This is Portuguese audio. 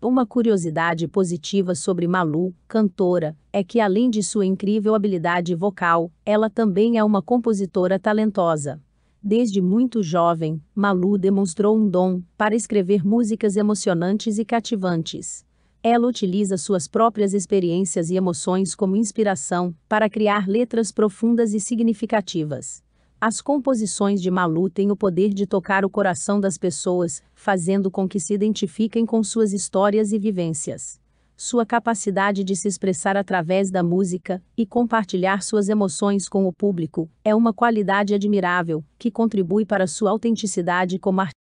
Uma curiosidade positiva sobre Malu, cantora, é que além de sua incrível habilidade vocal, ela também é uma compositora talentosa. Desde muito jovem, Malu demonstrou um dom para escrever músicas emocionantes e cativantes. Ela utiliza suas próprias experiências e emoções como inspiração para criar letras profundas e significativas. As composições de Malu têm o poder de tocar o coração das pessoas, fazendo com que se identifiquem com suas histórias e vivências. Sua capacidade de se expressar através da música e compartilhar suas emoções com o público é uma qualidade admirável que contribui para sua autenticidade como artista.